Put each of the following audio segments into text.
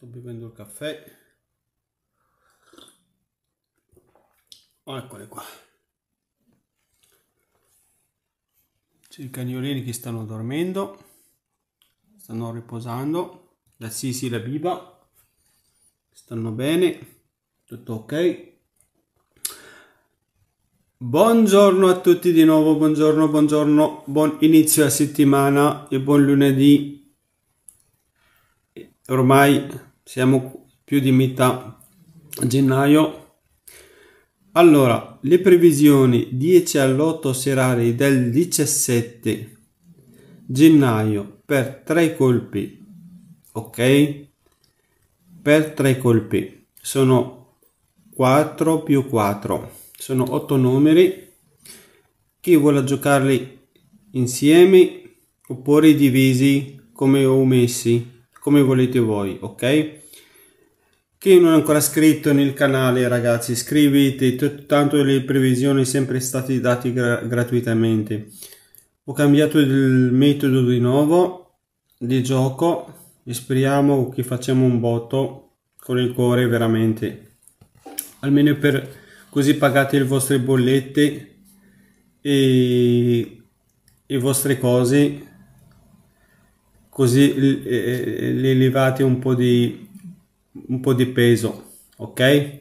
sto bevendo il caffè ah, eccole qua c'è i cagnolini che stanno dormendo stanno riposando la Sisi e la Biba stanno bene tutto ok buongiorno a tutti di nuovo buongiorno buongiorno buon inizio a settimana e buon lunedì ormai siamo più di metà gennaio. Allora, le previsioni 10 all'8 serali del 17 gennaio per tre colpi, ok? Per tre colpi sono 4 più 4, sono 8 numeri. Chi vuole giocarli insieme oppure divisi come ho messi come volete voi, ok? Chi non è ancora iscritto nel canale ragazzi iscriviti, tanto le previsioni sempre state date gra gratuitamente. Ho cambiato il metodo di nuovo di gioco e speriamo che facciamo un botto con il cuore veramente. Almeno per così pagate le vostre bollette e le vostre cose così eh, li elevate un po' di, un po' di peso, ok?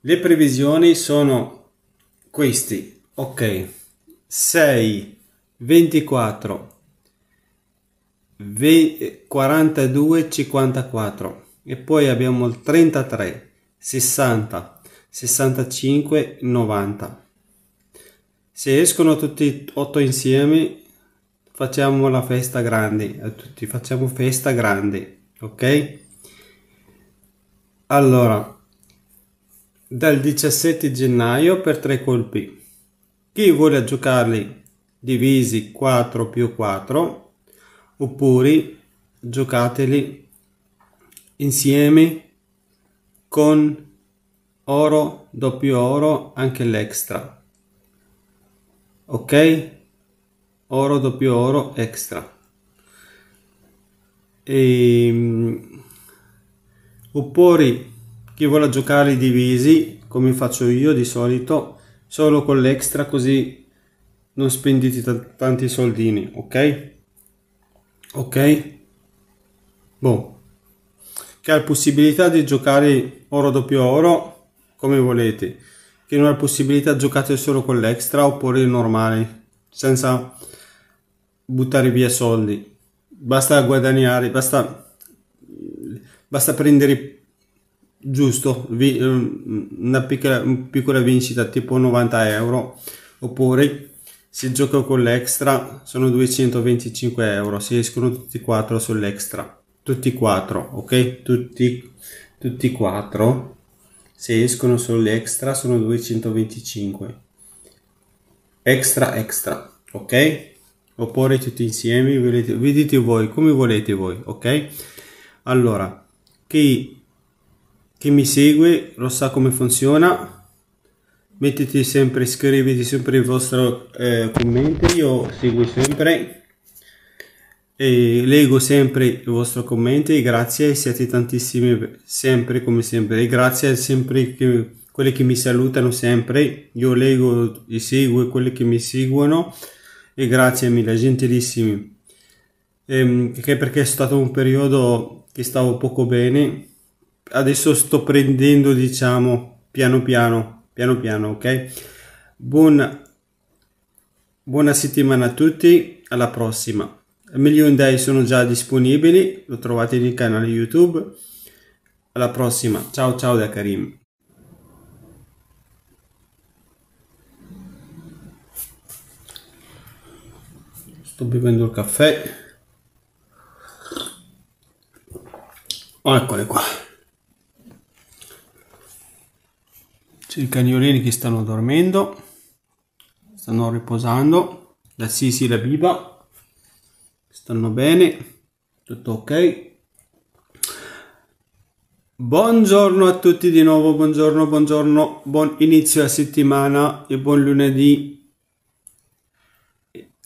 Le previsioni sono questi, ok? 6, 24, 42, 54 e poi abbiamo il 33, 60, 65, 90. Se escono tutti otto insieme facciamo la festa grande a tutti, facciamo festa grande, ok? Allora, dal 17 gennaio per tre colpi. Chi vuole giocarli divisi 4 più 4 oppure giocateli insieme con oro, doppio oro, anche l'extra. Ok? oro doppio oro extra e ehm, oppure chi vuole giocare divisi come faccio io di solito solo con l'extra così non spendete tanti soldini ok ok boh che ha la possibilità di giocare oro doppio oro come volete che non ha la possibilità giocate solo con l'extra oppure il normale senza buttare via soldi, basta guadagnare, basta, basta prendere giusto una, piccola, una piccola vincita tipo 90 euro oppure se gioco con l'extra sono 225 euro se escono tutti e quattro sull'extra tutti e quattro ok tutti tutti e quattro se escono sull'extra sono 225 extra extra ok oppure tutti insieme volete, vedete voi come volete voi ok allora chi, chi mi segue lo sa come funziona mettete sempre scrivete sempre il vostro eh, commento io seguo sempre e leggo sempre i vostri commenti e grazie siete tantissimi sempre come sempre e grazie sempre che quelli che mi salutano sempre io leggo e seguo quelli che mi seguono e grazie mille, gentilissimi. Ehm, che perché è stato un periodo che stavo poco bene, adesso sto prendendo, diciamo, piano piano, piano piano, ok? Buona, buona settimana a tutti, alla prossima. Million Day sono già disponibili, lo trovate nel canale YouTube. Alla prossima, ciao ciao da Karim. Sto bevendo il caffè. Ah, eccole qua. C'è i cagnolini che stanno dormendo, stanno riposando. La Sisi e la Biba stanno bene, tutto ok. Buongiorno a tutti di nuovo, buongiorno, buongiorno, buon inizio a settimana e buon lunedì.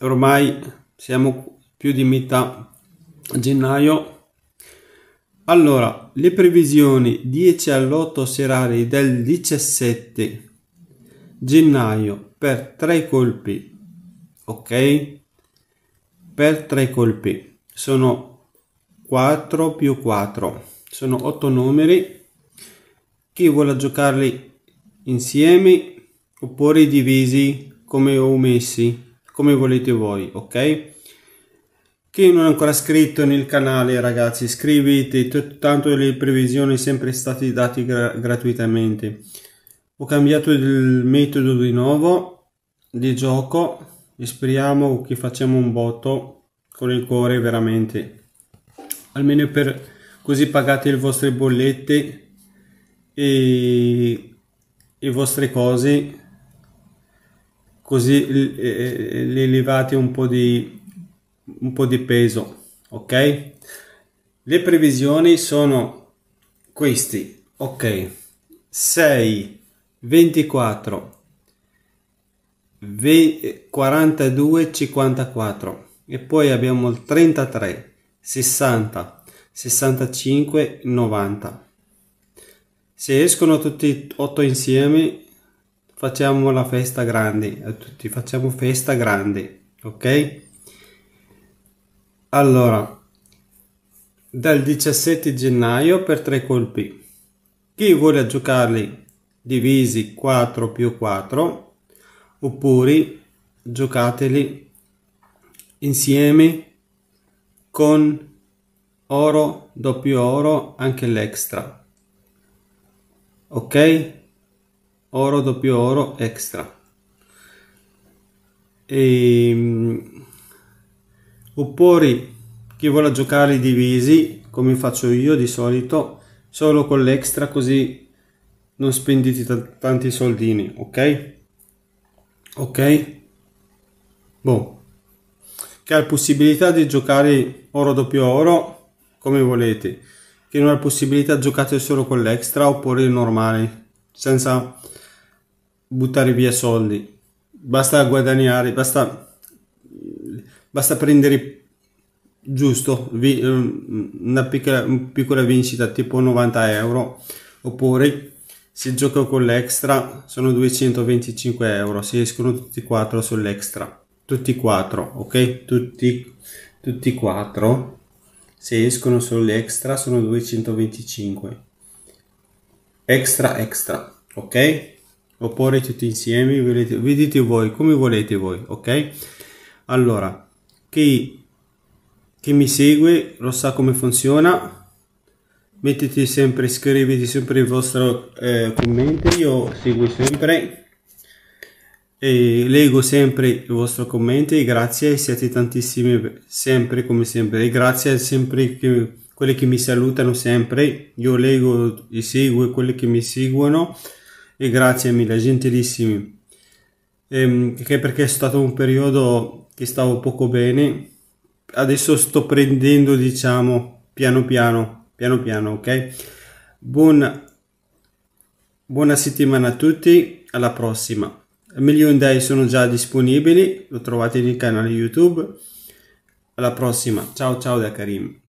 Ormai siamo più di metà gennaio allora, le previsioni 10 all'8 serali del 17 gennaio per tre colpi, ok? Per tre colpi sono 4 più 4, sono 8 numeri. Chi vuole giocarli insieme oppure divisi come ho messi? come volete voi, ok? Chi non è ancora iscritto nel canale ragazzi iscriviti, tanto le previsioni sempre state date gra gratuitamente. Ho cambiato il metodo di nuovo di gioco e speriamo che facciamo un botto con il cuore veramente. Almeno per così pagate le vostre bollette e le vostre cose così li levate un po' di, un po di peso ok le previsioni sono questi ok 6 24 42 54 e poi abbiamo il 33 60 65 90 se escono tutti 8 insieme facciamo la festa grande a tutti, facciamo festa grande, ok? Allora, dal 17 gennaio per tre colpi. Chi vuole giocarli divisi 4 più 4 oppure giocateli insieme con oro, doppio oro, anche l'extra. Ok? oro doppio oro extra e ehm, oppure chi vuole giocare i divisi come faccio io di solito solo con l'extra così non spendete tanti soldini ok ok boh che ha la possibilità di giocare oro doppio oro come volete che non ha la possibilità giocate solo con l'extra oppure il normale senza buttare via soldi, basta guadagnare, basta, basta prendere giusto ehm, una piccola, piccola vincita tipo 90 euro oppure se gioco con l'extra sono 225 euro se escono tutti e quattro sull'extra tutti e quattro ok tutti tutti e quattro se escono sull'extra sono 225 extra extra ok oppure tutti insieme volete, vedete voi come volete voi ok allora chi, chi mi segue lo sa come funziona mettete sempre scrivete sempre il vostro eh, commento io seguo sempre e leggo sempre i vostri commenti e grazie siete tantissimi sempre come sempre e grazie sempre che quelli che mi salutano sempre io leggo e seguo quelli che mi seguono e grazie mille, gentilissimi. Ehm, che perché è stato un periodo che stavo poco bene, adesso sto prendendo, diciamo, piano piano, piano piano, ok? Buon, buona settimana a tutti, alla prossima. Million Day sono già disponibili, lo trovate nel canale YouTube. Alla prossima, ciao ciao da Karim.